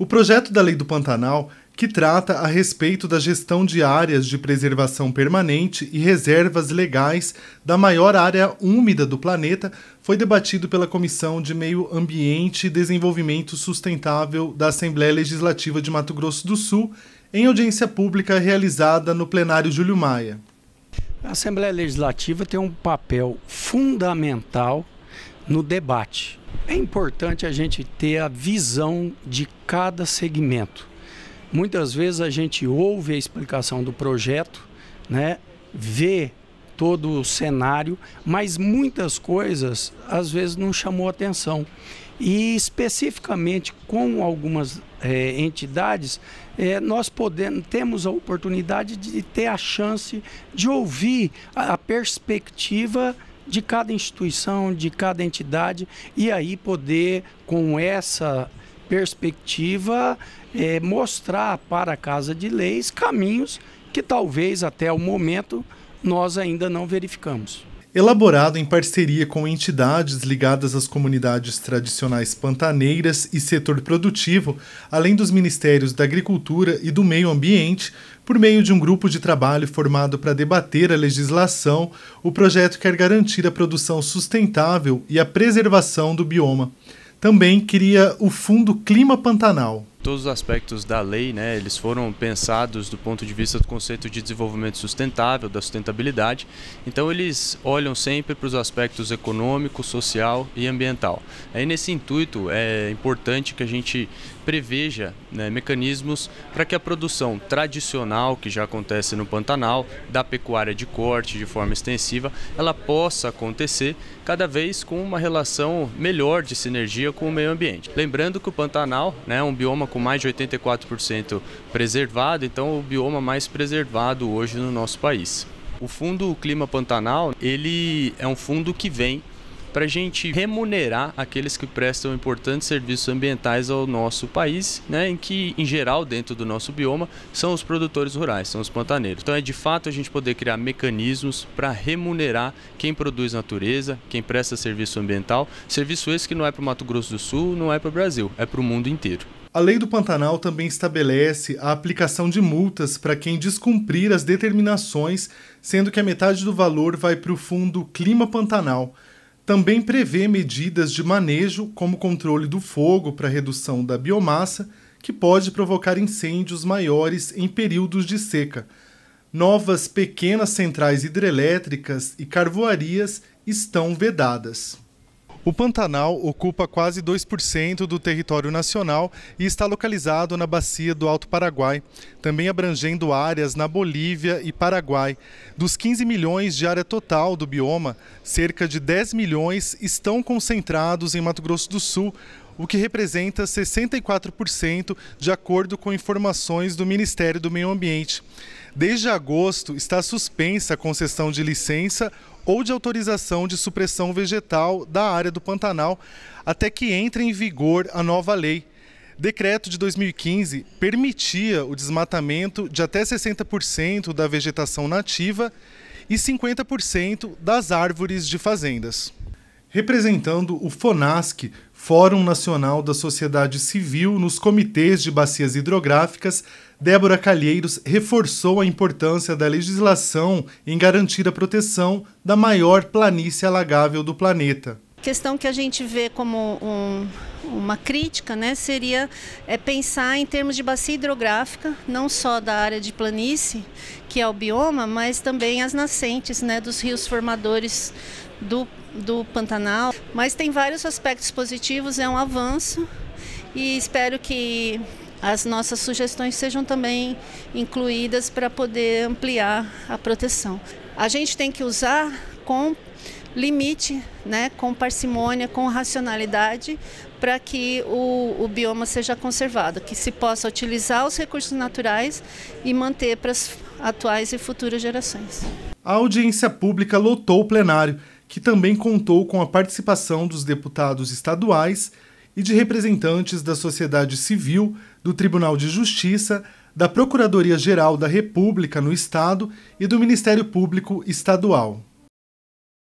O projeto da Lei do Pantanal, que trata a respeito da gestão de áreas de preservação permanente e reservas legais da maior área úmida do planeta, foi debatido pela Comissão de Meio Ambiente e Desenvolvimento Sustentável da Assembleia Legislativa de Mato Grosso do Sul, em audiência pública realizada no plenário Júlio Maia. A Assembleia Legislativa tem um papel fundamental no debate. É importante a gente ter a visão de cada segmento. Muitas vezes a gente ouve a explicação do projeto, né, vê todo o cenário, mas muitas coisas às vezes não chamou atenção. E especificamente com algumas é, entidades, é, nós podemos, temos a oportunidade de ter a chance de ouvir a, a perspectiva de cada instituição, de cada entidade, e aí poder, com essa perspectiva, é, mostrar para a Casa de Leis caminhos que talvez até o momento nós ainda não verificamos elaborado em parceria com entidades ligadas às comunidades tradicionais pantaneiras e setor produtivo, além dos Ministérios da Agricultura e do Meio Ambiente, por meio de um grupo de trabalho formado para debater a legislação, o projeto quer garantir a produção sustentável e a preservação do bioma. Também cria o Fundo Clima Pantanal, Todos os aspectos da lei, né, eles foram pensados do ponto de vista do conceito de desenvolvimento sustentável, da sustentabilidade. Então eles olham sempre para os aspectos econômico, social e ambiental. Aí nesse intuito é importante que a gente preveja né, mecanismos para que a produção tradicional, que já acontece no Pantanal, da pecuária de corte de forma extensiva, ela possa acontecer cada vez com uma relação melhor de sinergia com o meio ambiente. Lembrando que o Pantanal né, é um bioma com mais de 84% preservado, então o bioma mais preservado hoje no nosso país. O Fundo Clima Pantanal, ele é um fundo que vem para a gente remunerar aqueles que prestam importantes serviços ambientais ao nosso país, né, em que, em geral, dentro do nosso bioma, são os produtores rurais, são os pantaneiros. Então é de fato a gente poder criar mecanismos para remunerar quem produz natureza, quem presta serviço ambiental, serviço esse que não é para o Mato Grosso do Sul, não é para o Brasil, é para o mundo inteiro. A Lei do Pantanal também estabelece a aplicação de multas para quem descumprir as determinações, sendo que a metade do valor vai para o Fundo Clima Pantanal também prevê medidas de manejo, como controle do fogo para redução da biomassa, que pode provocar incêndios maiores em períodos de seca. Novas pequenas centrais hidrelétricas e carvoarias estão vedadas. O Pantanal ocupa quase 2% do território nacional e está localizado na bacia do Alto Paraguai, também abrangendo áreas na Bolívia e Paraguai. Dos 15 milhões de área total do bioma, cerca de 10 milhões estão concentrados em Mato Grosso do Sul, o que representa 64%, de acordo com informações do Ministério do Meio Ambiente. Desde agosto, está suspensa a concessão de licença ou de autorização de supressão vegetal da área do Pantanal, até que entre em vigor a nova lei. Decreto de 2015 permitia o desmatamento de até 60% da vegetação nativa e 50% das árvores de fazendas representando o FONASC, Fórum Nacional da Sociedade Civil, nos comitês de bacias hidrográficas, Débora Calheiros reforçou a importância da legislação em garantir a proteção da maior planície alagável do planeta. Questão que a gente vê como um, uma crítica né, seria é, pensar em termos de bacia hidrográfica, não só da área de planície, que é o bioma, mas também as nascentes né, dos rios formadores do, do Pantanal. Mas tem vários aspectos positivos, é um avanço e espero que as nossas sugestões sejam também incluídas para poder ampliar a proteção. A gente tem que usar com limite né, com parcimônia, com racionalidade, para que o, o, bioma seja conservado, que se possa utilizar os recursos naturais e manter para as atuais e futuras gerações. A audiência pública lotou o plenário, que também contou com a participação dos deputados estaduais e de representantes da sociedade civil, do Tribunal de Justiça, da Procuradoria-Geral da República no Estado e do Ministério Público Estadual.